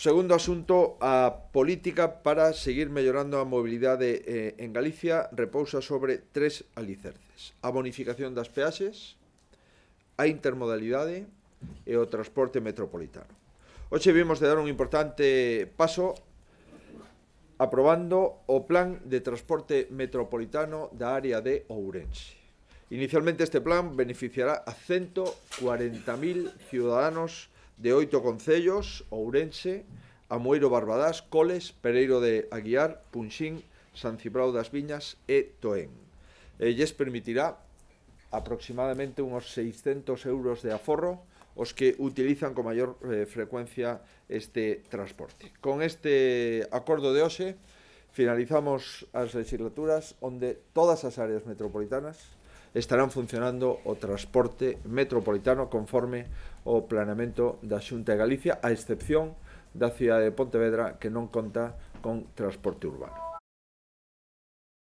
Segundo asunto, a política para seguir mellorando a mobilidade eh, en Galicia repousa sobre tres alicerces. A bonificación das peaxes, a intermodalidade e o transporte metropolitano. Oxe vimos de dar un importante paso aprobando o plan de transporte metropolitano da área de Ourense. Inicialmente este plan beneficiará a 140.000 ciudadanos de oito concellos, Ourense, Amoeiro Barbadás, Coles, Pereiro de Aguiar, Punxín, San Cibrao das Viñas e Toén. E lles permitirá aproximadamente unos 600 euros de aforro os que utilizan con maior eh, frecuencia este transporte. Con este acordo de hoxe finalizamos as legislaturas onde todas as áreas metropolitanas estarán funcionando o transporte metropolitano conforme o planeamento da Xunta de Galicia, a excepción da cidade de Pontevedra que non conta con transporte urbano.